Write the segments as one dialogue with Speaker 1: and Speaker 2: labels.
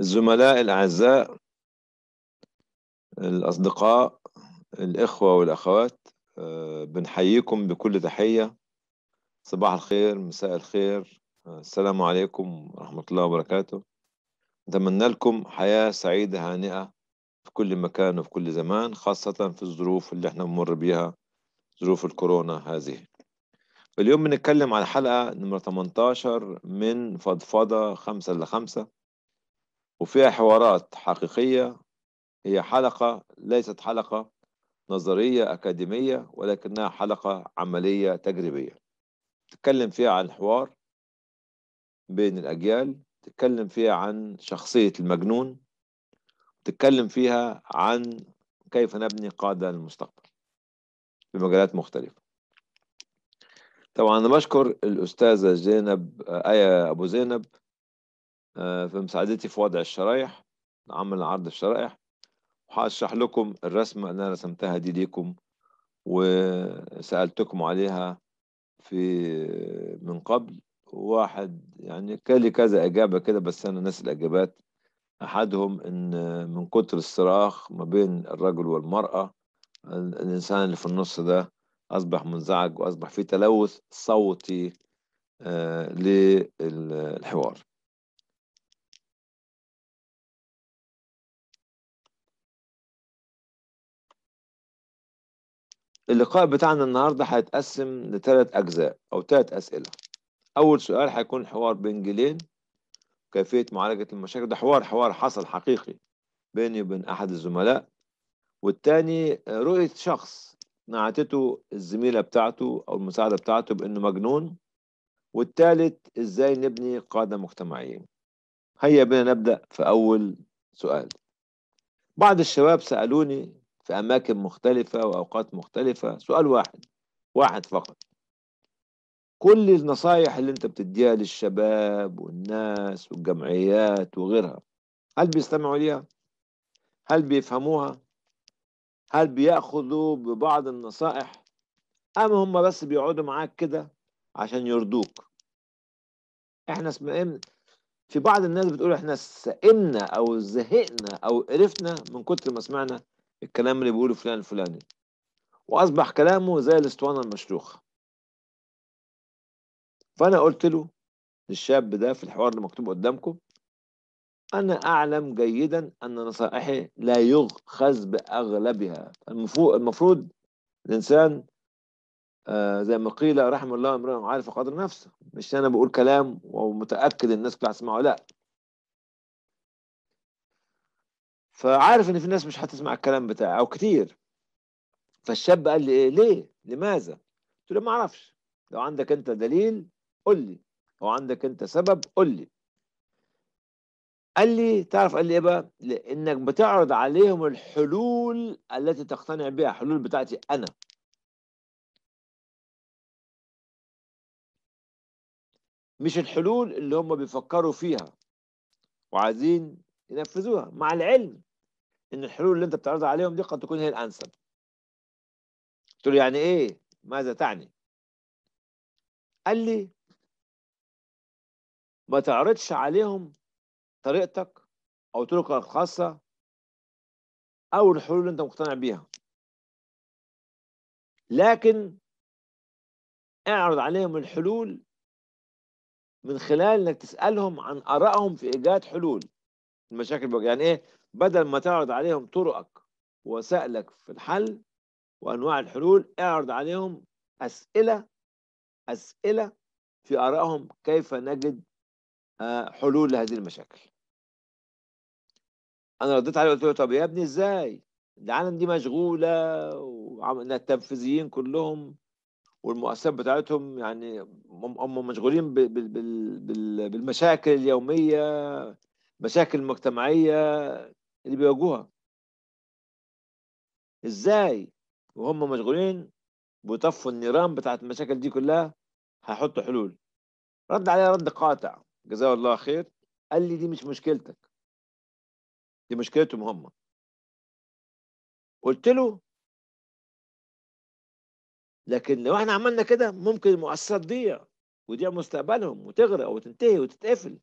Speaker 1: الزملاء الأعزاء الأصدقاء الإخوة والأخوات آه، بنحييكم بكل تحية صباح الخير مساء الخير السلام عليكم ورحمة الله وبركاته نتمنى لكم حياة سعيدة هانئة في كل مكان وفي كل زمان خاصة في الظروف اللي احنا بنمر بيها ظروف الكورونا هذه اليوم بنتكلم على حلقة نمرة 18 من فضفضة 5 ل 5 وفيها حوارات حقيقية هي حلقة ليست حلقة نظرية أكاديمية ولكنها حلقة عملية تجريبية تتكلم فيها عن الحوار بين الأجيال تتكلم فيها عن شخصية المجنون تتكلم فيها عن كيف نبني قادة للمستقبل مجالات مختلفة طبعا أنا بشكر الأستاذة زينب آه، آية أبو زينب آه، في مساعدتي في وضع الشرايح عمل عرض الشرائح وهشرح لكم الرسمة اللي أنا رسمتها دي ليكم وسألتكم عليها في من قبل واحد يعني كان لي كذا إجابة كده بس أنا ناسي الإجابات أحدهم إن من كتر الصراخ ما بين الرجل والمرأة الإنسان اللي في النص ده أصبح منزعج وأصبح في تلوث صوتي آه، للحوار اللقاء بتاعنا النهارده هيتقسم لثلاث اجزاء او ثلاث اسئله اول سؤال هيكون حوار بين جيلين كيفيه معالجه المشاكل ده حوار حوار حصل حقيقي بيني وبين احد الزملاء والتاني رؤيه شخص نعتته الزميله بتاعته او المساعده بتاعته بانه مجنون والتالت ازاي نبني قاده مجتمعيين هيا بنا نبدا في اول سؤال بعض الشباب سالوني في أماكن مختلفة وأوقات مختلفة سؤال واحد واحد فقط كل النصايح اللي أنت بتديها للشباب والناس والجمعيات وغيرها هل بيستمعوا ليها؟ هل بيفهموها؟ هل بيأخذوا ببعض النصائح؟ أم هم بس بيقعدوا معاك كده عشان يرضوك؟ احنا اسمنا في بعض الناس بتقول احنا سئمنا او زهقنا او قرفنا من كتر ما سمعنا الكلام اللي بيقوله فلان الفلاني واصبح كلامه زي الاسطوانه المشروخه فانا قلت له للشاب ده في الحوار اللي مكتوب قدامكم انا اعلم جيدا ان نصائحي لا يؤخذ باغلبها المفروض الانسان آه زي ما قيل رحم الله امرئ عارف قدر نفسه مش انا بقول كلام ومتاكد الناس كلها هتسمعه لا فعارف ان في ناس مش هتسمع الكلام بتاعي او كتير فالشاب قال لي ايه ليه لماذا قلت له ما اعرفش لو عندك انت دليل قول لي لو عندك انت سبب قول لي قال لي تعرف قال لي ايه بقى لانك بتعرض عليهم الحلول التي تقتنع بها حلول بتاعتي انا مش الحلول اللي هم بيفكروا فيها وعايزين ينفذوها مع العلم ان الحلول اللي انت بتعرضها عليهم دي قد تكون هي الانسب قلت له يعني ايه ماذا تعني قال لي ما تعرضش عليهم طريقتك او طرقك الخاصه او الحلول اللي انت مقتنع بيها لكن اعرض عليهم الحلول من خلال انك تسالهم عن ارائهم في ايجاد حلول المشاكل يعني ايه بدل ما تعرض عليهم طرقك ووسائلك في الحل وانواع الحلول اعرض عليهم اسئله اسئله في ارائهم كيف نجد آه، حلول لهذه المشاكل انا رديت عليه قلت له طب يا ابني ازاي العالم دي مشغوله وعملنا التنفيذيين كلهم والمؤسسات بتاعتهم يعني هم مشغولين بالمشاكل اليوميه مشاكل مجتمعيه اللي بيواجهوها ازاي وهم مشغولين بيطفوا النيران بتاعت المشاكل دي كلها هيحطوا حلول رد عليها رد قاطع جزاه الله خير قال لي دي مش مشكلتك دي مشكلتهم هم قلت له لكن لو احنا عملنا كده ممكن المؤسسات تضيع وتضيع مستقبلهم وتغرق وتنتهي وتتقفل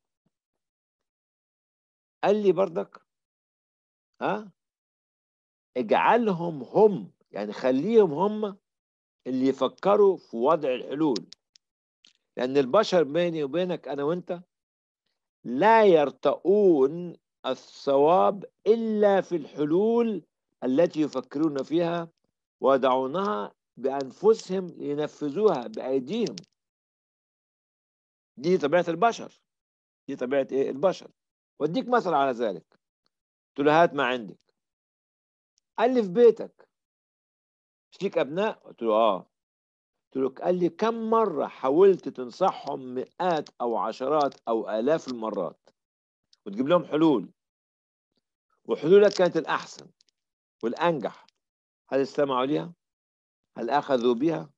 Speaker 1: قال لي بردك ها اجعلهم هم يعني خليهم هم اللي يفكروا في وضع الحلول لأن البشر بيني وبينك أنا وأنت لا يرتؤون الصواب إلا في الحلول التي يفكرون فيها ويضعونها بأنفسهم لينفذوها بأيديهم دي طبيعة البشر دي طبيعة إيه البشر وأديك مثل على ذلك قلت له هات ما عندك قال لي في بيتك فيك ابناء قلت له اه قلت له قال لي كم مره حاولت تنصحهم مئات او عشرات او الاف المرات وتجيب لهم حلول وحلولك كانت الاحسن والانجح هل استمعوا ليها؟ هل اخذوا بها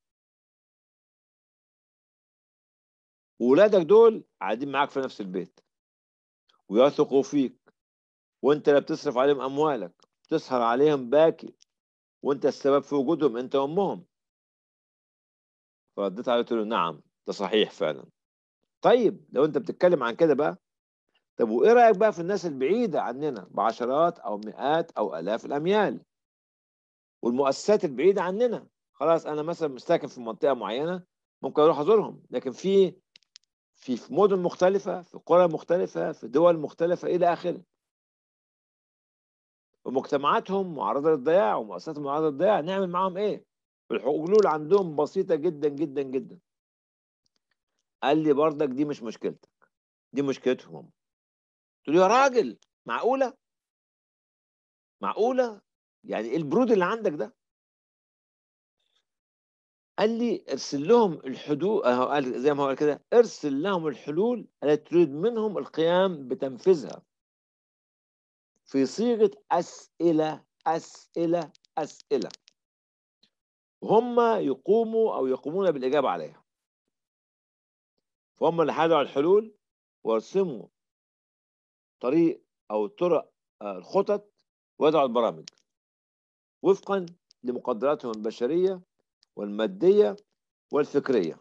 Speaker 1: وولادك دول قاعدين معاك في نفس البيت ويثقوا فيك وانت لا بتصرف عليهم اموالك بتسهر عليهم باكي وانت السبب في وجودهم انت وامهم فرديت عليه قلت له نعم ده صحيح فعلا طيب لو انت بتتكلم عن كده بقى طب وايه رايك بقى في الناس البعيده عننا بعشرات او مئات او الاف الاميال والمؤسسات البعيده عننا خلاص انا مثلا مستكن في منطقه معينه ممكن اروح ازورهم لكن في في مدن مختلفه في قرى مختلفه في دول مختلفه الى اخره ومجتمعاتهم معرضه للضياع ومؤسساتهم معرضه للضياع نعمل معاهم ايه؟ الحلول عندهم بسيطه جدا جدا جدا قال لي برضك دي مش مشكلتك دي مشكلتهم هم قلت له يا راجل معقوله معقوله يعني إيه البرود اللي عندك ده قال لي ارسل لهم الحدود قال زي ما هو قال كده ارسل لهم الحلول التي تريد منهم القيام بتنفيذها في صيغه اسئله اسئله اسئله هم يقوموا او يقومون بالاجابه عليها فهم اللي حددوا الحلول ورسموا طريق او طرق آه، الخطط وضعوا البرامج وفقا لمقدراتهم البشريه والماديه والفكريه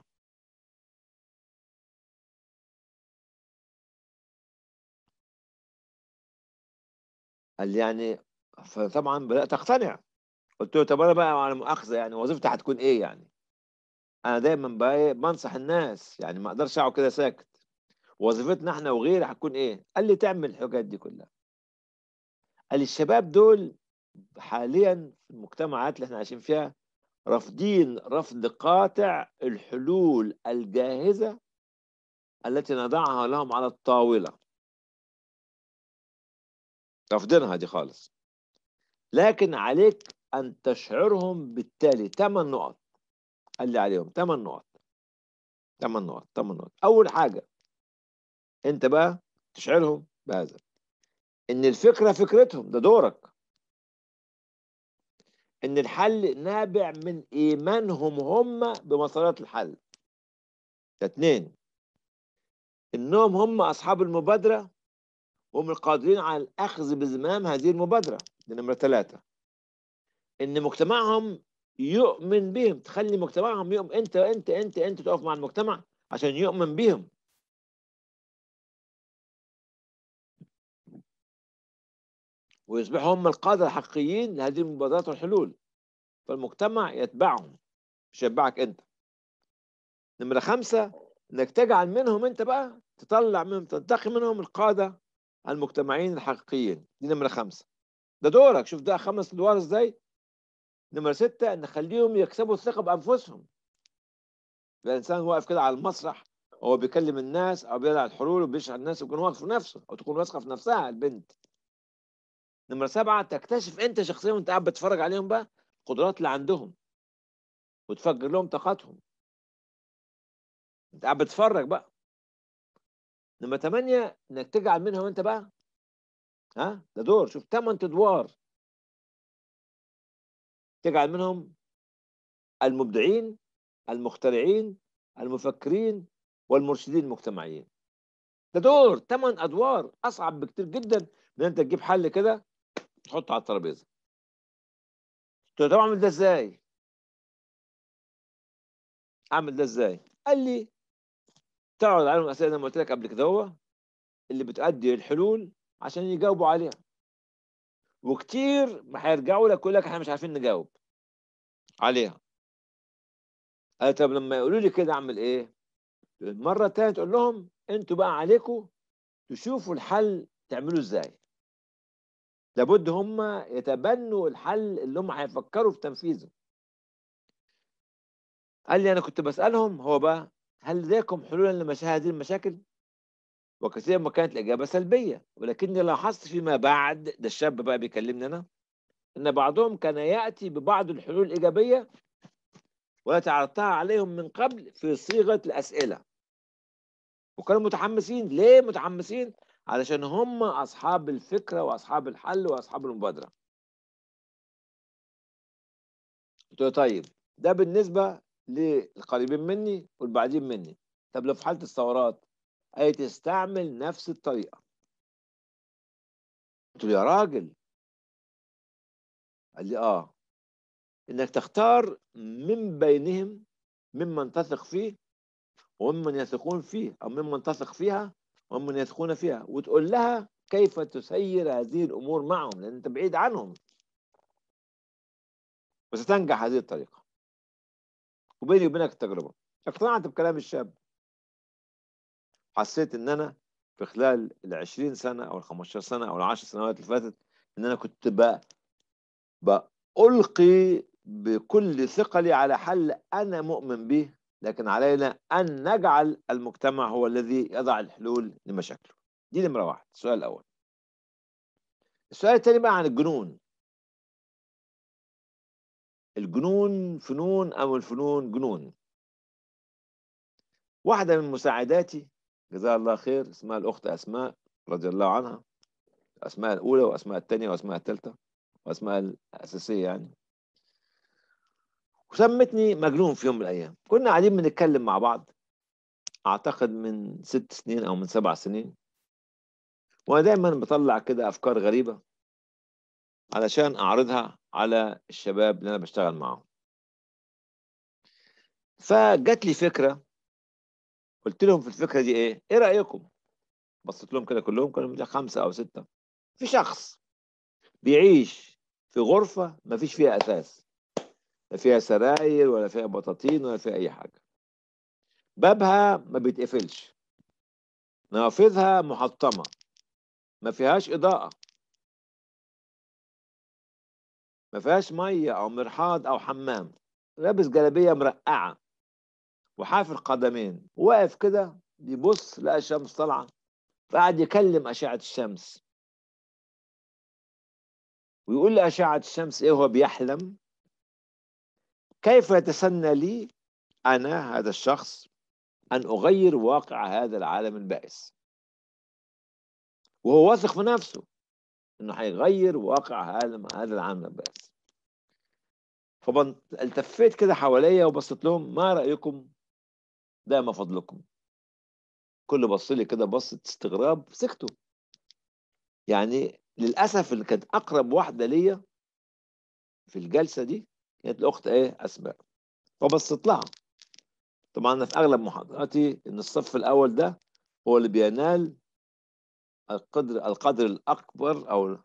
Speaker 1: قال لي يعني فطبعا بدات اقتنع قلت له طب انا بقى على مؤاخذه يعني وظيفتي هتكون ايه يعني؟ انا دايما بقى إيه، بنصح الناس يعني ما اقدرش اقعد كده ساكت وظيفتنا احنا وغيري هتكون ايه؟ قال لي تعمل الحاجات دي كلها. قال لي الشباب دول حاليا في المجتمعات اللي احنا عايشين فيها رافضين رفض قاطع الحلول الجاهزه التي نضعها لهم على الطاوله. رافضينها دي خالص لكن عليك أن تشعرهم بالتالي ثمان نقط قال لي عليهم ثمان نقط ثمان نقط ثمان نقط أول حاجة أنت بقى تشعرهم بهذا إن الفكرة فكرتهم ده دورك إن الحل نابع من إيمانهم هم بمسارات الحل ده اتنين إنهم هم أصحاب المبادرة هم القادرين على الأخذ بزمام هذه المبادرة دي نمرة ثلاثة إن مجتمعهم يؤمن بهم تخلي مجتمعهم يؤمن أنت أنت أنت أنت تقف مع المجتمع عشان يؤمن بهم ويصبحوا هم القادة الحقيقيين لهذه المبادرات والحلول فالمجتمع يتبعهم مش يتبعك أنت نمرة خمسة إنك تجعل منهم أنت بقى تطلع منهم تنتقي منهم القادة عن المجتمعين الحقيقيين دي نمرة خمسة ده دورك شوف ده خمس ادوار ازاي نمرة ستة نخليهم يكسبوا الثقة بأنفسهم الإنسان واقف كده على المسرح هو بيكلم الناس أو بيلعب الحلول وبيشرح الناس يكون واثق في نفسه أو تكون واثقة في نفسها البنت نمرة سبعة تكتشف أنت شخصيا وأنت قاعد بتتفرج عليهم بقى القدرات اللي عندهم وتفجر لهم طاقتهم أنت قاعد بتتفرج بقى نمرة 8 انك تجعل منهم انت بقى ها ده دور شوف 8 ادوار تجعل منهم المبدعين المخترعين المفكرين والمرشدين المجتمعيين ده دور 8 ادوار اصعب بكتير جدا من انت تجيب حل كده تحطه على الترابيزه طب اعمل ده ازاي اعمل ده ازاي قال لي تعرض عليهم الاسئله اللي قلت لك قبل كده اللي بتؤدي للحلول عشان يجاوبوا عليها وكتير ما هيرجعوا لك يقول لك احنا مش عارفين نجاوب عليها قال طب لما يقولوا لي كده اعمل ايه؟ المره الثانيه تقول لهم انتوا بقى عليكم تشوفوا الحل تعملوه ازاي لابد هم يتبنوا الحل اللي هم هيفكروا في تنفيذه قال لي انا كنت بسالهم هو بقى هل لديكم حلولا هذه المشاكل؟ وكثيرا ما كانت الإجابة سلبية ولكني لاحظت فيما بعد ده الشاب بقى بيكلمني أنا إن بعضهم كان يأتي ببعض الحلول الإيجابية ويتعرضها عرضتها عليهم من قبل في صيغة الأسئلة وكانوا متحمسين ليه متحمسين؟ علشان هم أصحاب الفكرة وأصحاب الحل وأصحاب المبادرة قلت له طيب ده بالنسبة للقريبين مني والبعيدين مني طب لو في حاله الثورات اي تستعمل نفس الطريقه قلت له يا راجل قال لي اه انك تختار من بينهم ممن تثق فيه وممن يثقون فيه او ممن تثق فيها وممن يثقون فيها وتقول لها كيف تسير هذه الامور معهم لان انت بعيد عنهم وستنجح هذه الطريقه وبيني وبينك التجربه اقتنعت بكلام الشاب حسيت ان انا في خلال ال 20 سنه او ال 15 سنه او ال 10 سنوات اللي فاتت ان انا كنت بقى بألقي بكل ثقلي على حل أنا مؤمن به لكن علينا أن نجعل المجتمع هو الذي يضع الحلول لمشاكله دي نمرة واحد السؤال الأول السؤال الثاني بقى عن الجنون الجنون فنون أو الفنون جنون واحدة من مساعداتي جزاها الله خير اسمها الأخت أسماء رضي الله عنها أسماء الأولى وأسماء الثانية وأسماء الثالثة وأسماء الأساسية يعني وسمتني مجنون في يوم من الأيام كنا قاعدين بنتكلم مع بعض أعتقد من ست سنين أو من سبع سنين وأنا دايما بطلع كده أفكار غريبة علشان أعرضها على الشباب اللي انا بشتغل معاهم فجت لي فكره قلت لهم في الفكره دي ايه ايه رايكم بصيت لهم كده كلهم كانوا خمسه او سته في شخص بيعيش في غرفه ما فيش فيها اثاث لا فيها سراير ولا فيها بطاطين ولا فيها اي حاجه بابها ما بيتقفلش نوافذها محطمه ما فيهاش اضاءه ما فيهاش ميه او مرحاض او حمام لابس جلابيه مرقعه وحافر قدمين واقف كده بيبص لقى الشمس طالعه فقعد يكلم اشعه الشمس ويقول لاشعه الشمس ايه هو بيحلم كيف يتسنى لي انا هذا الشخص ان اغير واقع هذا العالم البائس وهو واثق في نفسه انه هيغير واقع هذا العام بس فالتفيت كده حواليا وبصيت لهم ما رايكم ده ما فضلكم كل بص لي كده بصه استغراب سكتوا يعني للاسف اللي كانت اقرب واحده ليا في الجلسه دي كانت الاخت ايه اسماء فبصيت لها طبعا انا في اغلب محاضراتي ان الصف الاول ده هو اللي بينال القدر القدر الأكبر أو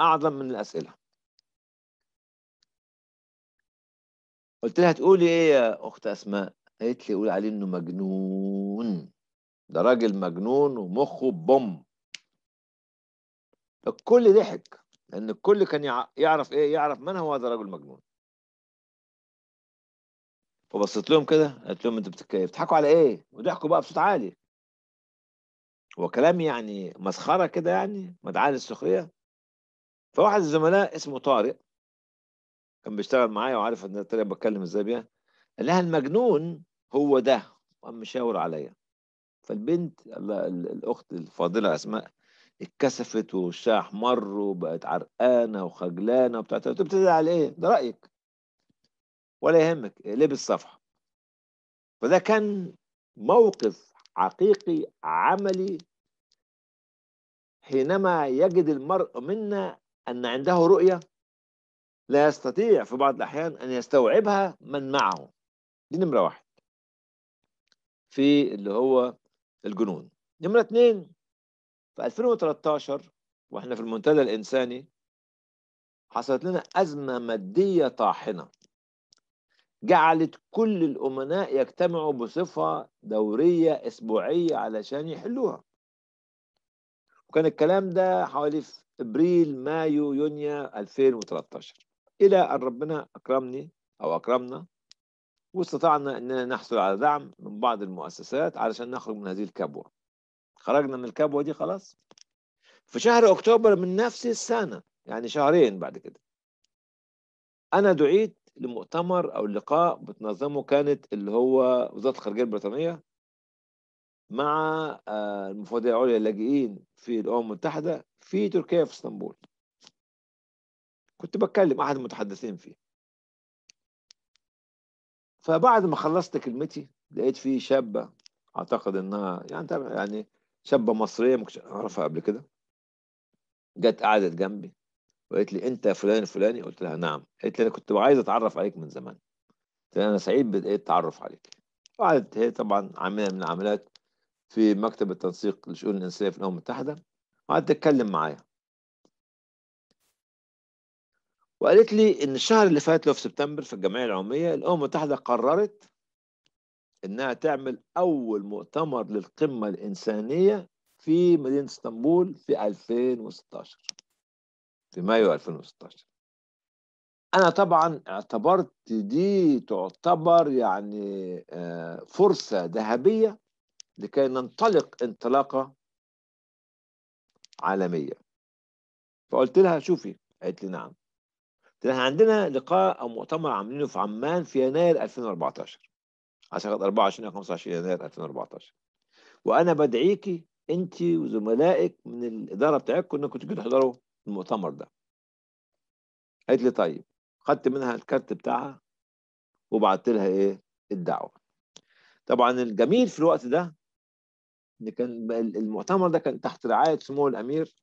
Speaker 1: أعظم من الأسئلة قلت لها تقولي إيه يا أخت أسماء قالت لي قول عليه إنه مجنون ده راجل مجنون ومخه بوم الكل ضحك لأن الكل كان يعرف إيه يعرف من هو هذا الرجل المجنون فبصيت لهم كده قالت لهم انتوا بتضحكوا على ايه؟ وضحكوا بقى بصوت عالي هو كلام يعني مسخرة كده يعني مدعاة للسخرية فواحد الزملاء اسمه طارق كان بيشتغل معايا وعارف ان الطريقة بتكلم ازاي بيها قال لها المجنون هو ده وقام مشاور عليا فالبنت الاخت الفاضلة اسماء اتكسفت ووشها احمر وبقت عرقانه وخجلانه وبتاع قلت بتدعي على ايه؟ ده رايك ولا يهمك لبس صفحه فده كان موقف حقيقي عملي حينما يجد المرء منا أن عنده رؤية لا يستطيع في بعض الأحيان أن يستوعبها من معه دي نمرة واحد في اللي هو الجنون نمرة اتنين في 2013 واحنا في المنتدى الإنساني حصلت لنا أزمة مادية طاحنة جعلت كل الأمناء يجتمعوا بصفة دورية أسبوعية علشان يحلوها وكان الكلام ده حوالي في ابريل مايو يونيو 2013 الى ان ربنا اكرمني او اكرمنا واستطعنا اننا نحصل على دعم من بعض المؤسسات علشان نخرج من هذه الكبوه خرجنا من الكبوه دي خلاص في شهر اكتوبر من نفس السنه يعني شهرين بعد كده انا دعيت لمؤتمر او لقاء بتنظمه كانت اللي هو وزاره الخارجيه البريطانيه مع آه، المفوضيه العليا للاجئين في الامم المتحده في تركيا في اسطنبول كنت بتكلم احد المتحدثين فيه فبعد ما خلصت كلمتي لقيت في شابه اعتقد انها يعني يعني شابه مصريه ما كنتش اعرفها قبل كده جت قعدت جنبي وقالت لي انت فلان الفلاني قلت لها نعم قالت لي انا كنت عايز اتعرف عليك من زمان قلت لها انا سعيد بدايه التعرف عليك وقعدت هي طبعا عامله من العاملات في مكتب التنسيق للشؤون الانسانيه في الامم المتحده وقعدت تتكلم معايا وقالت لي ان الشهر اللي فات له في سبتمبر في الجمعيه العموميه الامم المتحده قررت انها تعمل اول مؤتمر للقمه الانسانيه في مدينه اسطنبول في 2016 في مايو 2016 انا طبعا اعتبرت دي تعتبر يعني آه، فرصه ذهبيه لكي ننطلق انطلاقه عالميه فقلت لها شوفي قالت لي نعم قلت لها عندنا لقاء او مؤتمر عاملينه في عمان في يناير 2014 اعتقد 24 25 يناير 2014 وانا بدعيكي انت وزملائك من الاداره بتاعتكم انكم تيجوا تحضروا المؤتمر ده قالت لي طيب خدت منها الكارت بتاعها وبعت لها ايه الدعوه طبعا الجميل في الوقت ده ان كان المؤتمر ده كان تحت رعايه سمو الامير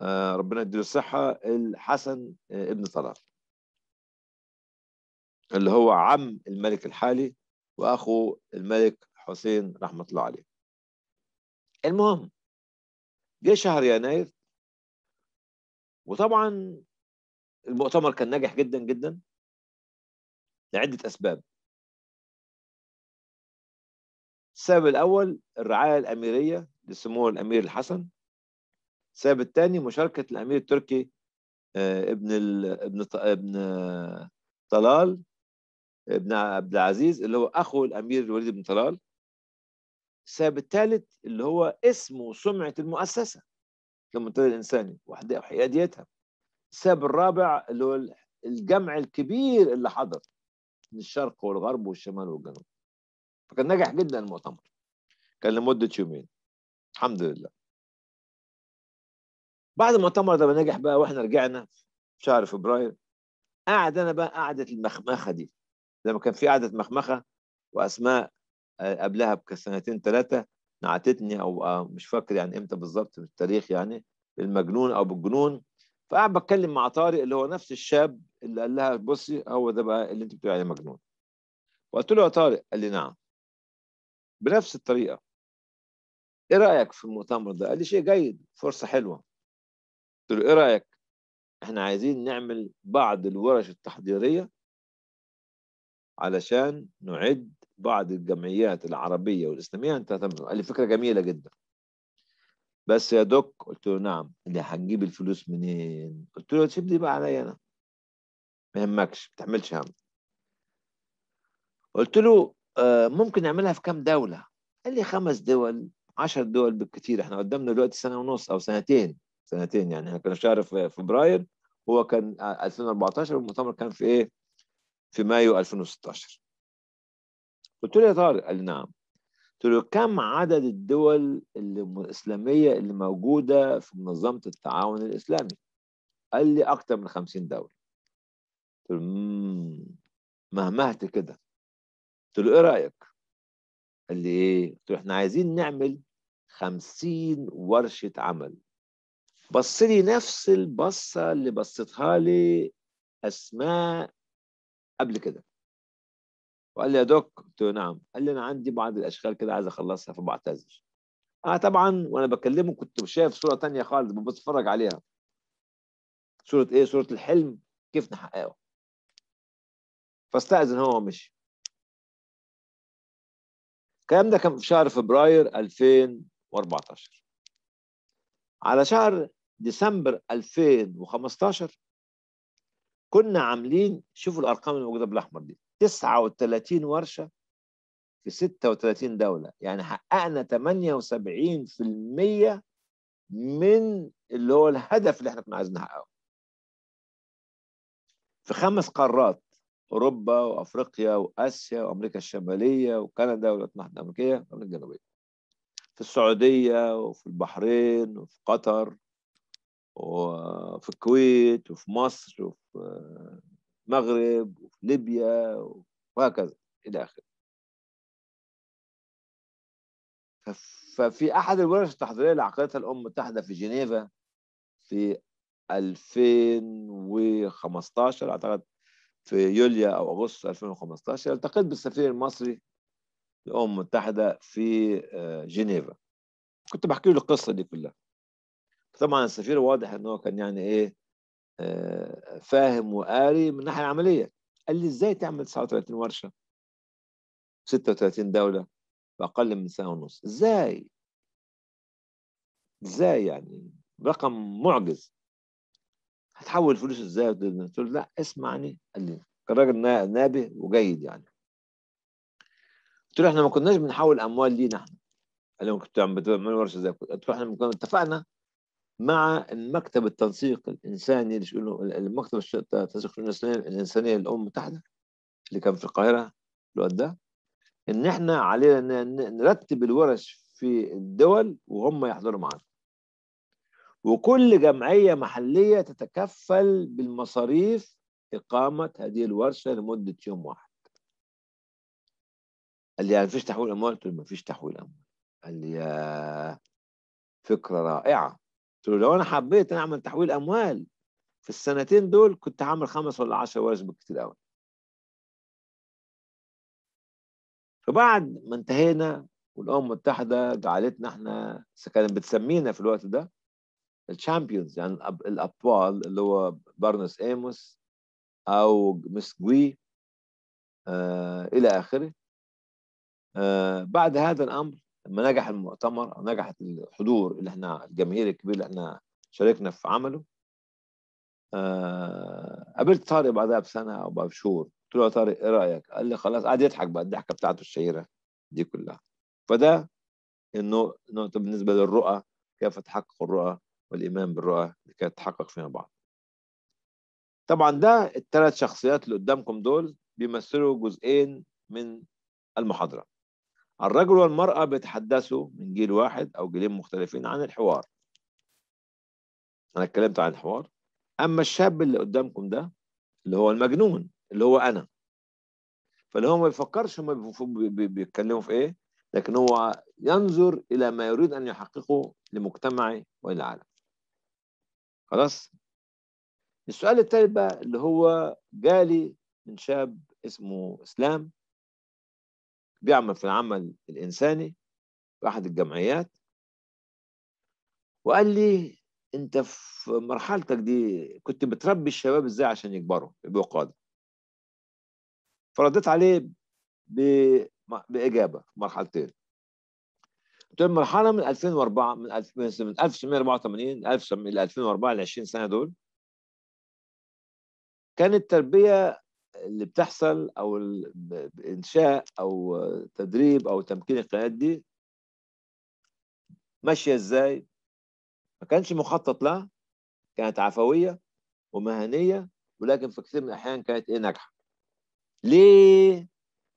Speaker 1: آه، ربنا يديله الصحه الحسن آه، ابن طلال اللي هو عم الملك الحالي واخو الملك حسين رحمه الله عليه المهم جه شهر يناير وطبعا المؤتمر كان ناجح جدا جدا لعده اسباب السبب الاول الرعايه الاميريه لسمو الامير الحسن السبب الثاني مشاركه الامير التركي آه، ابن ابن ابن طلال ابن عبد العزيز اللي هو اخو الامير الوليد بن طلال السبب الثالث اللي هو اسم وسمعه المؤسسه للمنتدى الانساني وحياديتها السبب الرابع اللي هو الجمع الكبير اللي حضر من الشرق والغرب والشمال والجنوب فكان نجح جدا المؤتمر كان لمده يومين الحمد لله بعد المؤتمر ده نجح بقى واحنا رجعنا في شهر فبراير قعد انا بقى قعده المخمخه دي لما كان في قعده مخمخه واسماء آه، قبلها بسنتين ثلاثه نعتتني او آه، مش فاكر يعني امتى بالظبط في التاريخ يعني بالمجنون او بالجنون فقعد بتكلم مع طارق اللي هو نفس الشاب اللي قال لها بصي هو ده بقى اللي انت بتقولي عليه مجنون وقلت له يا طارق قال لي نعم بنفس الطريقه ايه رايك في المؤتمر ده قال لي شيء جيد فرصه حلوه قلت له ايه رايك احنا عايزين نعمل بعض الورش التحضيريه علشان نعد بعض الجمعيات العربية والإسلامية أنت هتعمل قال لي فكرة جميلة جدا بس يا دوك قلت له نعم اللي هنجيب الفلوس منين قلت له تسيب دي بقى عليا أنا ما يهمكش ما تعملش هم قلت له آه، ممكن نعملها في كام دولة قال لي خمس دول عشر دول بالكثير احنا قدامنا دلوقتي سنة ونص أو سنتين سنتين يعني احنا كنا في شهر فبراير هو كان 2014 آه، والمؤتمر كان في ايه في مايو 2016 قلت له يا طارق قال لي نعم قلت له كم عدد الدول الإسلامية اللي موجودة في منظمة التعاون الإسلامي؟ قال لي أكتر من 50 دولة. قلت له مهمهت كده. قلت له إيه رأيك؟ قال لي إيه؟ قلت له إحنا عايزين نعمل 50 ورشة عمل. بص لي نفس البصة اللي بصتها لي أسماء قبل كده. وقال لي يا دوك قلت له نعم قال لي انا عندي بعض الاشكال كده عايز اخلصها فبعتذر انا طبعا وانا بكلمه كنت شايف صوره ثانيه خالص بتفرج عليها صوره ايه صوره الحلم كيف نحققه فاستاذن هو ومشي الكلام ده كان في شهر فبراير 2014 على شهر ديسمبر 2015 كنا عاملين شوفوا الارقام الموجوده بالاحمر دي 39 ورشة في 36 دولة يعني حققنا 78% من اللي هو الهدف اللي احنا كنا عايزين نحققه في خمس قارات اوروبا وافريقيا واسيا وامريكا الشماليه وكندا والولايات المتحده الامريكيه وامريكا الجنوبيه في السعوديه وفي البحرين وفي قطر وفي الكويت وفي مصر وفي المغرب وفي ليبيا وهكذا إلى آخره ففي أحد الورش التحضيرية اللي عقدتها الأمم المتحدة في جنيفا في 2015 أعتقد في يوليو أو أغسطس 2015 التقيت بالسفير المصري للأمم المتحدة في آه، جنيفا كنت بحكي له القصة دي كلها طبعا السفير واضح ان هو كان يعني ايه آه، فاهم وقاري من الناحيه العمليه قال لي ازاي تعمل 39 ورشه 36 دوله باقل من سنه ونص ازاي ازاي يعني رقم معجز هتحول فلوس ازاي قلت له لا اسمعني قال لي الراجل نابه وجيد يعني قلت له احنا ما كناش بنحول اموال لينا احنا قال لي كنت عم بتعمل ورشه كده قلت له احنا كنا اتفقنا مع المكتب التنسيق الانساني اللي المكتب التنسيق الانسانيه للامم المتحده اللي كان في القاهره الوقت ده ان احنا علينا نرتب الورش في الدول وهم يحضروا معانا وكل جمعيه محليه تتكفل بالمصاريف اقامه هذه الورشه لمده يوم واحد قال لي يعني فيش تحويل اموال قلت له فيش تحويل اموال قال لي يا فكره رائعه قلت له لو انا حبيت أنا اعمل تحويل اموال في السنتين دول كنت هعمل خمس ولا 10 ورش بكتير قوي فبعد ما انتهينا والامم المتحده جعلتنا احنا كانت بتسمينا في الوقت ده الشامبيونز يعني الابطال اللي هو بارنس ايموس او مس جوي آه الى اخره آه بعد هذا الامر لما نجح المؤتمر او نجحت الحضور اللي احنا الجماهير الكبير اللي احنا شاركنا في عمله آه قابلت طارق بعدها بسنه او بعد بشهور قلت له يا طارق ايه رايك؟ قال لي خلاص قعد يضحك بقى الضحكه بتاعته الشهيره دي كلها فده نقطه بالنسبه للرؤى كيف تحقق الرؤى والايمان بالرؤى كانت تحقق فيما بعد. طبعا ده الثلاث شخصيات اللي قدامكم دول بيمثلوا جزئين من المحاضره. الرجل والمرأة بيتحدثوا من جيل واحد أو جيلين مختلفين عن الحوار أنا اتكلمت عن الحوار أما الشاب اللي قدامكم ده اللي هو المجنون اللي هو أنا فاللي هو ما بيفكرش هم بيتكلموا في إيه لكن هو ينظر إلى ما يريد أن يحققه لمجتمعه وللعالم خلاص السؤال الثالث بقى اللي هو جالي من شاب اسمه إسلام بيعمل في العمل الإنساني في أحد الجمعيات وقال لي أنت في مرحلتك دي كنت بتربي الشباب إزاي عشان يكبروا يبقوا قادة فرديت عليه ب... بإجابة في مرحلتين قلت له المرحلة من 2004 من 1984 ل 2004 ل 20 سنة دول كانت تربية اللي بتحصل او انشاء او تدريب او تمكين القناه دي ماشيه ازاي ما كانش مخطط لها كانت عفويه ومهنيه ولكن في كثير من الاحيان كانت ايه ناجحه ليه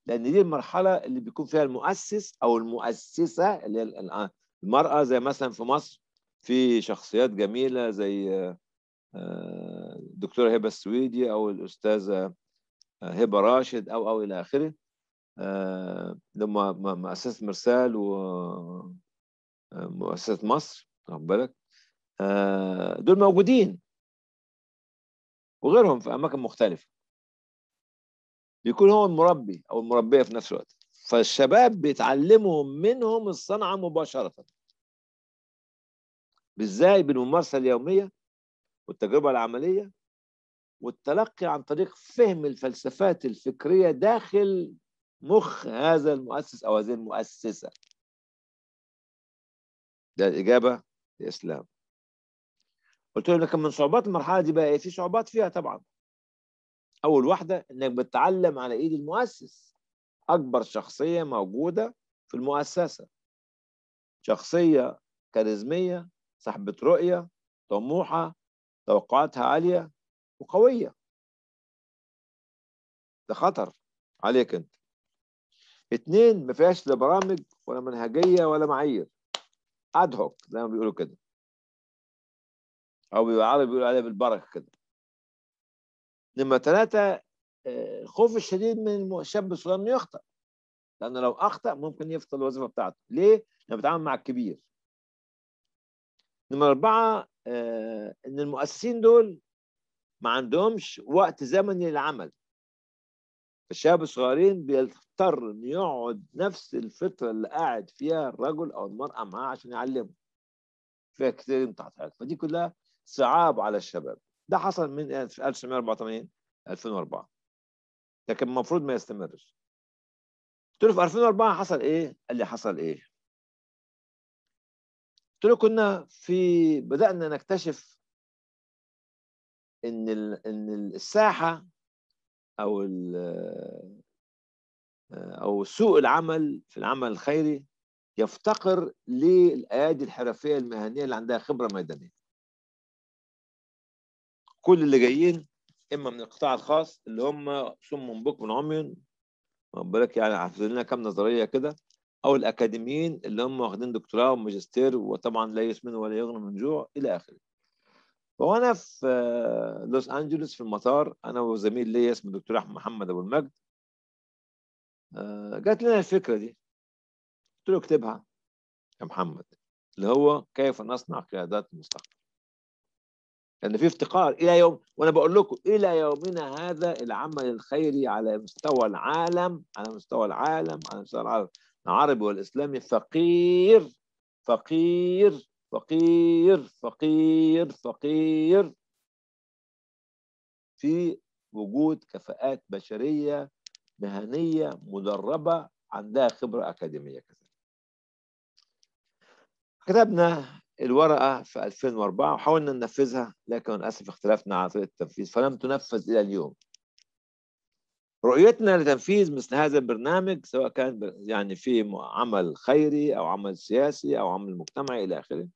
Speaker 1: لان دي المرحله اللي بيكون فيها المؤسس او المؤسسه اللي هي المراه زي مثلا في مصر في شخصيات جميله زي الدكتوره آه، هبه السويدي او الاستاذه هبه راشد او او الى اخره لما آه، مؤسسه مرسال ومؤسسه مصر واخد بالك آه، دول موجودين وغيرهم في اماكن مختلفه بيكون هو المربي او المربيه في نفس الوقت فالشباب بيتعلموا منهم الصنعه مباشره ازاي بالممارسه اليوميه والتجربه العمليه والتلقي عن طريق فهم الفلسفات الفكرية داخل مخ هذا المؤسس أو هذه المؤسسة ده الإجابة يا إسلام قلت له لكن من صعوبات المرحلة دي بقى إيه؟ في صعوبات فيها طبعا أول واحدة إنك بتتعلم على إيد المؤسس أكبر شخصية موجودة في المؤسسة شخصية كاريزمية صاحبة رؤية طموحة توقعاتها عالية وقويه ده خطر عليك انت اتنين ما فيهاش لا برامج ولا منهجيه ولا معايير اد هوك زي ما بيقولوا كده او بالعربي بيقولوا عليها بالبركه كده لما تلاتة الخوف آه، الشديد من الشاب الصغير انه يخطأ لأنه لو أخطأ ممكن يفقد الوظيفة بتاعته ليه؟ لأنه بيتعامل مع الكبير نمرة أربعة آه، إن المؤسسين دول ما عندهمش وقت زمني للعمل الشباب الصغيرين بيضطر ان يقعد نفس الفتره اللي قاعد فيها الرجل او المراه معاه عشان يعلمه فيها كتير تحت حياته فدي كلها صعاب على الشباب ده حصل من 1984 2004 لكن المفروض ما يستمرش قلت له في 2004 حصل ايه؟ قال لي حصل ايه؟ قلت له كنا في بدأنا نكتشف ان ان الساحه او او سوق العمل في العمل الخيري يفتقر للايادي الحرفيه المهنيه اللي عندها خبره ميدانيه كل اللي جايين اما من القطاع الخاص اللي هم صم بكم عميون بالك يعني حافظين لنا كام نظريه كده او الاكاديميين اللي هم واخدين دكتوراه وماجستير وطبعا لا يسمن ولا يغنى من جوع الى اخره وانا في لوس انجلوس في المطار انا وزميل ليا اسمه دكتور احمد محمد ابو المجد آه، جات لنا الفكره دي قلت له اكتبها يا محمد اللي هو كيف نصنع قيادات المستقبل لان في افتقار الى يوم وانا بقول لكم الى يومنا هذا العمل الخيري على مستوى العالم على مستوى العالم على مستوى العالم العربي والاسلامي فقير فقير فقير فقير فقير في وجود كفاءات بشرية مهنية مدربة عندها خبرة أكاديمية كذلك كتبنا الورقة في 2004 وحاولنا ننفذها لكن للأسف اختلفنا على طريقة التنفيذ فلم تنفذ إلى اليوم رؤيتنا لتنفيذ مثل هذا البرنامج سواء كان يعني في عمل خيري او عمل سياسي او عمل مجتمعي الى اخره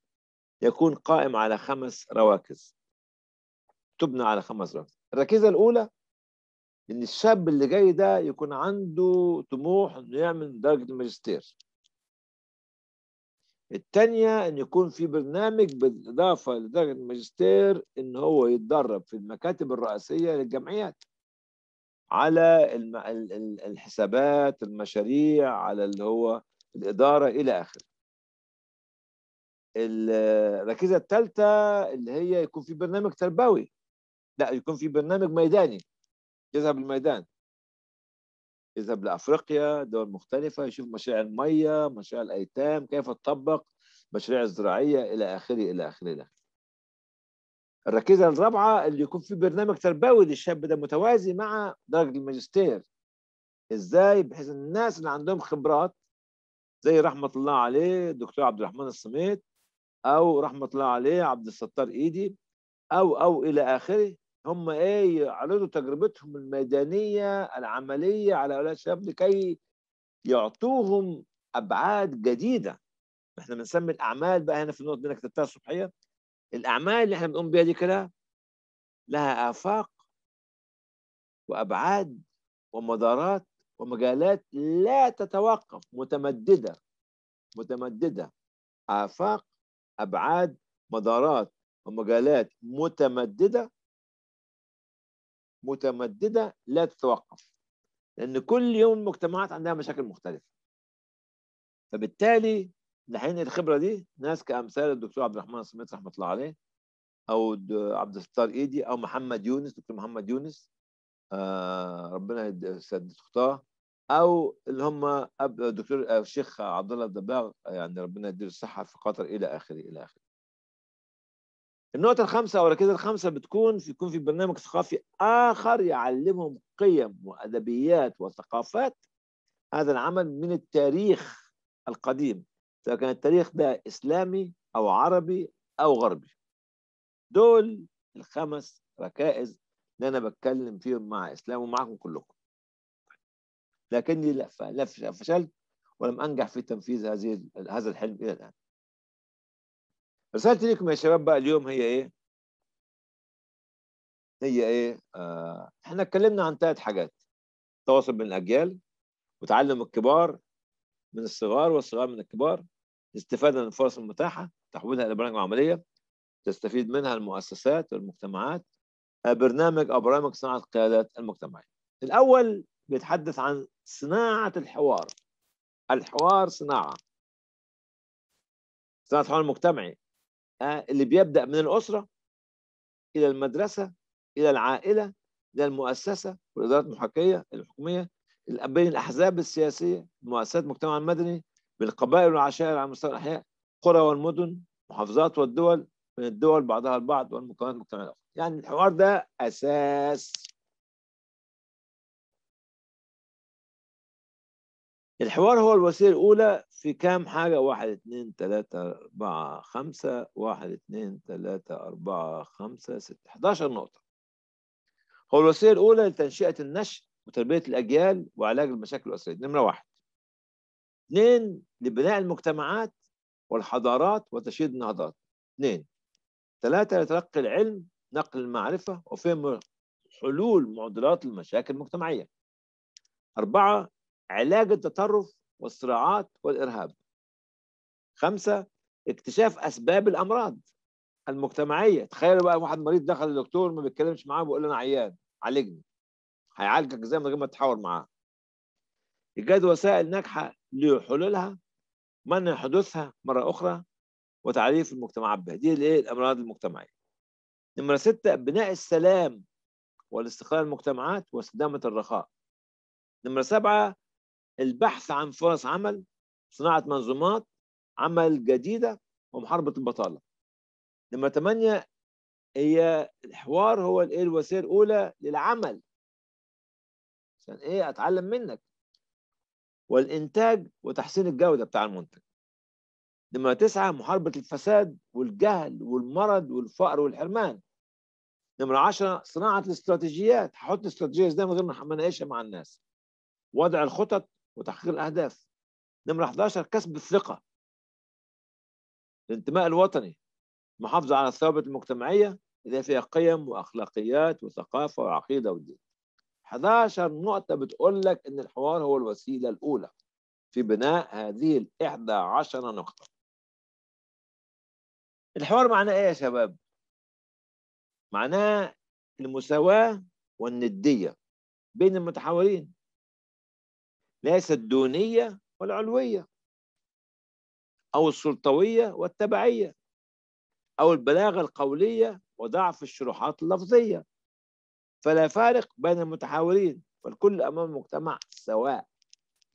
Speaker 1: يكون قائم على خمس رواكز تبنى على خمس رواكز الركيزة الأولى إن الشاب اللي جاي ده يكون عنده طموح إنه يعمل درجة الماجستير التانية إن يكون في برنامج بالإضافة لدرجة الماجستير إن هو يتدرب في المكاتب الرئاسية للجمعيات على الحسابات المشاريع على اللي هو الإدارة إلى آخره الركيزه الثالثه اللي هي يكون في برنامج تربوي لا يكون في برنامج ميداني يذهب الميدان يذهب لافريقيا دول مختلفه يشوف مشاريع الميه مشاريع الايتام كيف تطبق مشاريع الزراعيه الى اخره الى اخره الركيزه الرابعه اللي يكون في برنامج تربوي للشاب ده متوازي مع درجه الماجستير ازاي بحيث الناس اللي عندهم خبرات زي رحمه الله عليه الدكتور عبد الرحمن الصميت او رحمه الله عليه عبد الستار ايدي او او الى اخره هم ايه يعرضوا تجربتهم الميدانيه العمليه على هؤلاء الشباب لكي يعطوهم ابعاد جديده احنا بنسمي الاعمال بقى هنا في النقطه دي انا كتبتها الصبحيه الاعمال اللي احنا بنقوم بيها دي كده لها افاق وابعاد ومدارات ومجالات لا تتوقف متمدده متمدده آفاق ابعاد مدارات ومجالات متمدده متمدده لا تتوقف لان كل يوم المجتمعات عندها مشاكل مختلفه فبالتالي نحن الخبره دي ناس كامثال الدكتور عبد الرحمن سميت رحمه الله عليه او عبد الستار ايدي او محمد يونس دكتور محمد يونس آه ربنا يسدد خطاه او اللي هم دكتور آه، الشيخ عبد الله الدباغ يعني ربنا يديله الصحه في قطر الى اخره الى اخره. النقطة الخامسة أو الركيزة الخامسة بتكون في يكون في برنامج ثقافي آخر يعلمهم قيم وأدبيات وثقافات هذا العمل من التاريخ القديم سواء كان التاريخ ده إسلامي أو عربي أو غربي دول الخمس ركائز اللي أنا بتكلم فيهم مع إسلام ومعكم كلكم لكني فشلت ولم أنجح في تنفيذ هذه هذا الحلم إلى الآن رسالتي لكم يا شباب بقى اليوم هي إيه؟ هي إيه؟ آه إحنا اتكلمنا عن ثلاث حاجات التواصل بين الأجيال وتعلم الكبار من الصغار والصغار من الكبار الاستفادة من الفرص المتاحة تحويلها إلى برامج عملية تستفيد منها المؤسسات والمجتمعات آه، برنامج أو برامج صناعة قيادات المجتمعية الأول بيتحدث عن صناعة الحوار الحوار صناعة صناعة الحوار المجتمعي آه، اللي بيبدأ من الأسرة إلى المدرسة إلى العائلة إلى المؤسسة والإدارات المحكية الحكومية بين الأحزاب السياسية مؤسسات المجتمع المدني بالقبائل والعشائر على مستوى الأحياء قرى والمدن محافظات والدول من الدول بعضها البعض والمكونات المجتمعية الأخرى يعني الحوار ده أساس الحوار هو الوسيله الاولى في كام حاجه واحد اثنين ثلاثه اربعه خمسه واحد اثنين ثلاثه اربعه خمسه سته 11 نقطه هو الوسيله الاولى لتنشئه النشء وتربيه الاجيال وعلاج المشاكل الاسريه نمره واحد اثنين لبناء المجتمعات والحضارات وتشييد النهضات اثنين ثلاثة لتلقي العلم نقل المعرفة وفهم حلول معضلات المشاكل المجتمعية أربعة علاج التطرف والصراعات والإرهاب خمسة اكتشاف أسباب الأمراض المجتمعية تخيلوا بقى واحد مريض دخل للدكتور ما بيتكلمش معاه بيقول أنا عيان عالجني هيعالجك ازاي من غير ما تتحاور معاه إيجاد وسائل ناجحة لحلولها منع حدوثها مرة أخرى وتعريف المجتمعات بها دي الايه الأمراض المجتمعية نمرة ستة بناء السلام والاستقلال المجتمعات واستدامة الرخاء نمرة سبعة البحث عن فرص عمل صناعة منظومات عمل جديدة ومحاربة البطالة لما ثمانية هي الحوار هو الوسيله الاولى للعمل عشان ايه اتعلم منك والانتاج وتحسين الجوده بتاع المنتج لما تسعة محاربه الفساد والجهل والمرض والفقر والحرمان نمرة عشرة صناعة الاستراتيجيات هحط استراتيجيات ازاي من غير ما اناقشها مع الناس وضع الخطط وتحقيق الاهداف نمره 11 كسب الثقه الانتماء الوطني محافظه على الثوابت المجتمعيه اللي فيها قيم واخلاقيات وثقافه وعقيده ودين 11 نقطة بتقول لك إن الحوار هو الوسيلة الأولى في بناء هذه ال 11 نقطة. الحوار معناه إيه يا شباب؟ معناه المساواة والندية بين المتحاورين ليست الدونية والعلوية أو السلطوية والتبعية أو البلاغة القولية وضعف الشروحات اللفظية فلا فارق بين المتحاورين فالكل أمام المجتمع سواء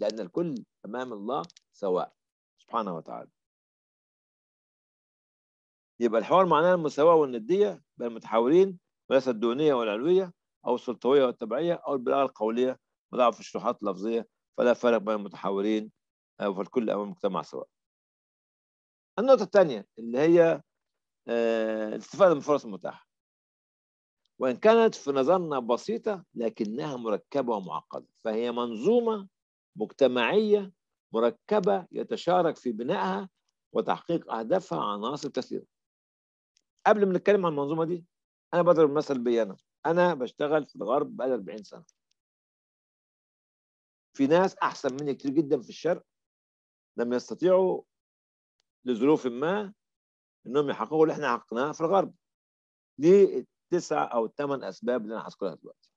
Speaker 1: لأن الكل أمام الله سواء سبحانه وتعالى يبقى الحوار معناه المساواة والندية بين المتحاورين وليس الدونية والعلوية أو السلطوية والتبعية أو البلاغة القولية وضعف الشروحات اللفظية فلا فرق بين المتحولين آه، فالكل امام المجتمع سواء. النقطه الثانيه اللي هي آه، الاستفاده من الفرص المتاحه. وان كانت في نظرنا بسيطه لكنها مركبه ومعقده فهي منظومه مجتمعيه مركبه يتشارك في بنائها وتحقيق اهدافها عناصر كثيره. قبل ما نتكلم عن المنظومه دي انا بضرب مثل بي انا انا بشتغل في الغرب بقالي 40 سنه في ناس احسن مني كتير جدا في الشرق لم يستطيعوا لظروف ما انهم يحققوا اللي احنا حققناه في الغرب دي التسع او الثمان اسباب اللي انا هذكرها دلوقتي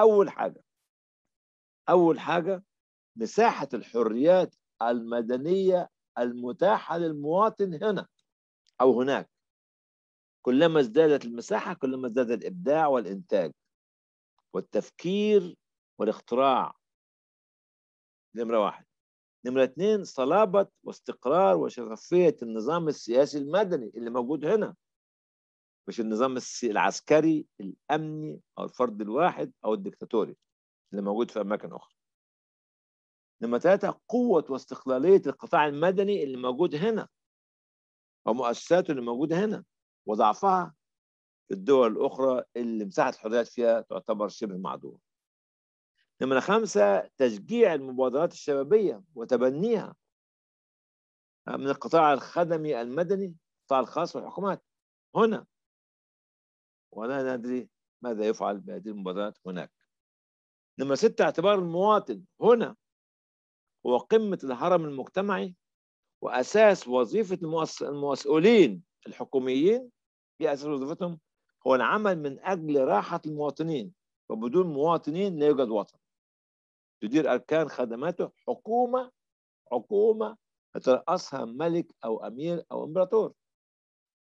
Speaker 1: اول حاجه اول حاجه مساحه الحريات المدنيه المتاحه للمواطن هنا او هناك كلما ازدادت المساحه كلما ازداد الابداع والانتاج والتفكير والاختراع نمرة واحد نمرة اثنين صلابة واستقرار وشفافية النظام السياسي المدني اللي موجود هنا مش النظام العسكري الأمني أو الفرد الواحد أو الدكتاتوري اللي موجود في أماكن أخرى نمرة ثلاثة قوة واستقلالية القطاع المدني اللي موجود هنا أو مؤسساته اللي موجودة هنا وضعفها في الدول الأخرى اللي مساحة الحريات فيها تعتبر شبه معدومة نمرة خمسة تشجيع المبادرات الشبابية وتبنيها من القطاع الخدمي المدني القطاع الخاص والحكومات هنا ولا ندري ماذا يفعل بهذه المبادرات هناك نمرة ستة اعتبار المواطن هنا هو قمة الهرم المجتمعي وأساس وظيفة المسؤولين الحكوميين في أساس وظيفتهم هو العمل من أجل راحة المواطنين وبدون مواطنين لا يوجد وطن تدير أركان خدماته حكومة حكومة يترأسها ملك أو أمير أو إمبراطور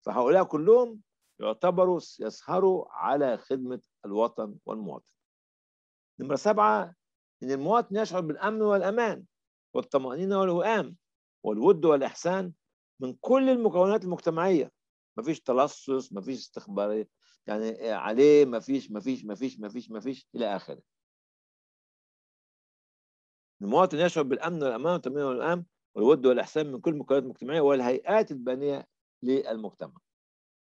Speaker 1: فهؤلاء كلهم يعتبروا يسهروا على خدمة الوطن والمواطن نمرة سبعة إن المواطن يشعر بالأمن والأمان والطمأنينة والوئام والود والإحسان من كل المكونات المجتمعية مفيش تلصص مفيش استخبارات يعني عليه مفيش مفيش مفيش مفيش مفيش إلى آخره المواطن يشعر بالامن والامان والتامين والامان والود والاحسان من كل المكونات المجتمعيه والهيئات البانيه للمجتمع.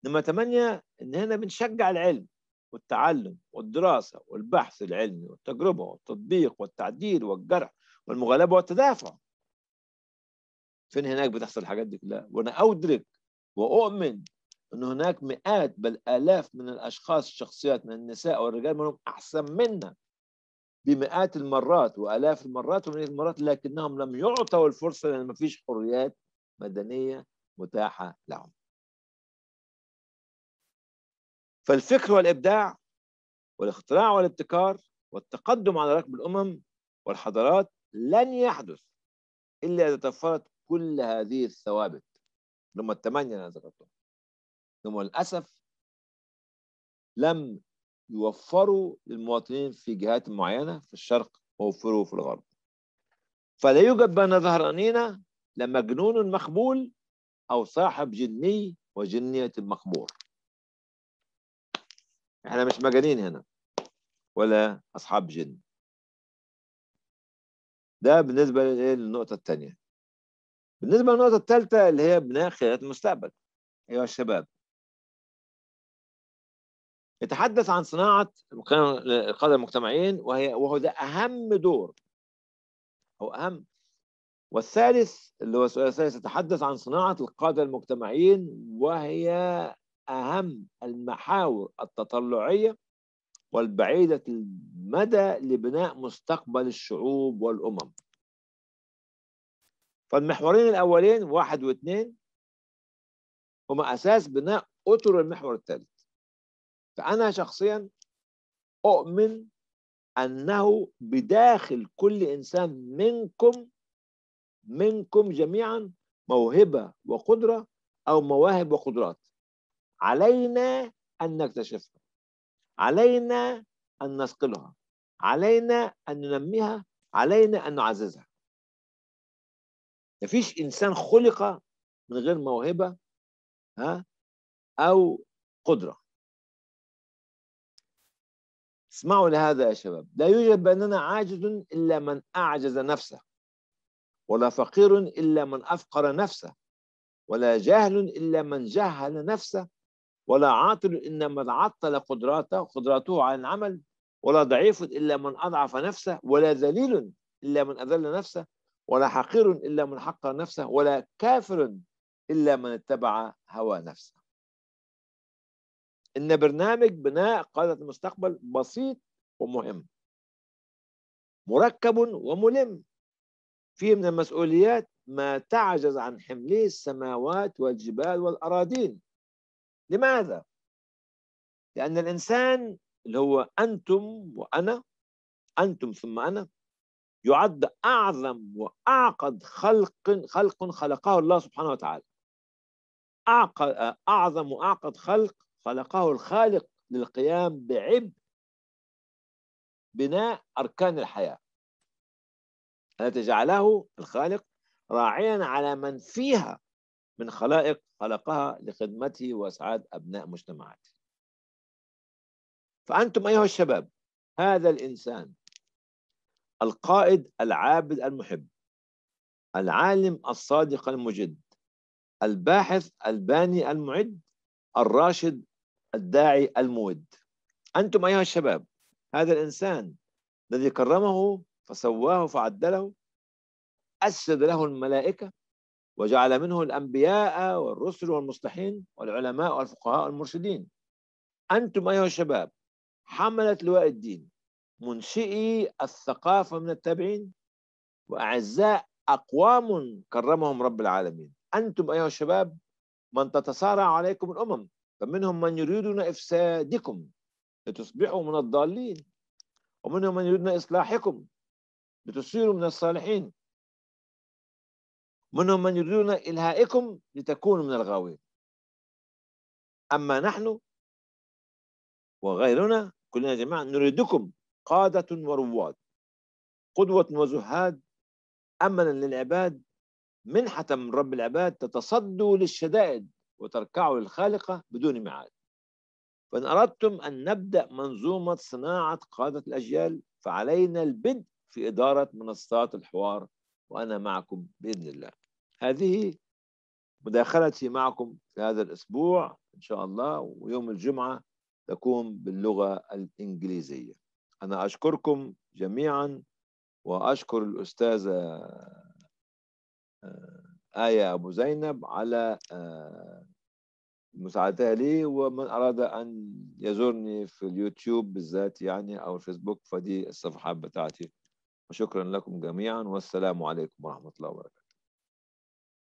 Speaker 1: نمرة ثمانية إن هنا بنشجع العلم والتعلم والدراسة والبحث العلمي والتجربة والتطبيق والتعديل والجرح والمغالبة والتدافع. فين هناك بتحصل الحاجات دي كلها؟ وأنا أدرك وأؤمن أن هناك مئات بل آلاف من الأشخاص الشخصيات من النساء والرجال منهم أحسن منا بمئات المرات والاف المرات ومئات المرات لكنهم لم يعطوا الفرصه لان ما فيش حريات مدنيه متاحه لهم. فالفكر والابداع والاختراع والابتكار والتقدم على ركب الامم والحضارات لن يحدث الا اذا توفرت كل هذه الثوابت اللي هم الثمانيه اللي انا ذكرتهم. ثم للاسف لم يوفروا للمواطنين في جهات معينة في الشرق ووفروا في الغرب فلا يوجد بين ظهرانينا لمجنون مخبول أو صاحب جني وجنية مخبور. احنا مش مجانين هنا ولا أصحاب جن ده بالنسبة إيه للنقطة الثانية بالنسبة للنقطة الثالثة اللي هي بناء خيارات المستقبل أيها الشباب يتحدث عن صناعة القادة المجتمعين وهي وهو ده أهم دور أو أهم والثالث اللي هو السؤال الثالث يتحدث عن صناعة القادة المجتمعين وهي أهم المحاور التطلعية والبعيدة المدى لبناء مستقبل الشعوب والأمم فالمحورين الأولين واحد واثنين هما أساس بناء أطر المحور الثالث فأنا شخصيا أؤمن أنه بداخل كل إنسان منكم منكم جميعا موهبة وقدرة أو مواهب وقدرات علينا أن نكتشفها علينا أن نسقلها علينا أن ننميها علينا أن نعززها مفيش إنسان خلق من غير موهبة ها أو قدرة اسمعوا لهذا يا شباب لا يوجد بيننا عاجز إلا من أعجز نفسه ولا فقير إلا من أفقر نفسه ولا جاهل إلا من جهل نفسه ولا عاطل إلا من عطل قدراته قدراته عن العمل ولا ضعيف إلا من أضعف نفسه ولا ذليل إلا من أذل نفسه ولا حقير إلا من حقر نفسه ولا كافر إلا من اتبع هوى نفسه إن برنامج بناء قادة المستقبل بسيط ومهم مركب وملم فيه من المسؤوليات ما تعجز عن حمله السماوات والجبال والأراضين لماذا؟ لأن الإنسان اللي هو أنتم وأنا أنتم ثم أنا يعد أعظم وأعقد خلق خلق خلقه الله سبحانه وتعالى أعقد أعظم وأعقد خلق خلقه الخالق للقيام بعبء بناء أركان الحياة التي جعله الخالق راعيا على من فيها من خلائق خلقها لخدمته وإسعاد أبناء مجتمعاته فأنتم أيها الشباب هذا الإنسان القائد العابد المحب العالم الصادق المجد الباحث الباني المعد الراشد الداعي المود أنتم أيها الشباب هذا الإنسان الذي كرمه فسواه فعدله أسد له الملائكة وجعل منه الأنبياء والرسل والمصلحين والعلماء والفقهاء والمرشدين أنتم أيها الشباب حملة لواء الدين منشئي الثقافة من التابعين وأعزاء أقوام كرمهم رب العالمين أنتم أيها الشباب من تتصارع عليكم الأمم فمنهم من يريدون إفسادكم لتصبحوا من الضالين ومنهم من يريدون إصلاحكم لتصيروا من الصالحين منهم من يريدون إلهائكم لتكونوا من الغاوين أما نحن وغيرنا كلنا جماعة نريدكم قادة ورواد قدوة وزهاد أملا للعباد منحة من رب العباد تتصدوا للشدائد وتركعوا للخالقة بدون معاد فإن أردتم أن نبدأ منظومة صناعة قادة الأجيال فعلينا البدء في إدارة منصات الحوار وأنا معكم بإذن الله هذه مداخلتي معكم في هذا الأسبوع إن شاء الله ويوم الجمعة تكون باللغة الإنجليزية أنا أشكركم جميعا وأشكر الأستاذة آه، آية أبو زينب على آه، مساعدتها لي ومن أراد أن يزورني في اليوتيوب بالذات يعني أو الفيسبوك فدي الصفحات بتاعتي وشكرا لكم جميعا والسلام عليكم ورحمة الله وبركاته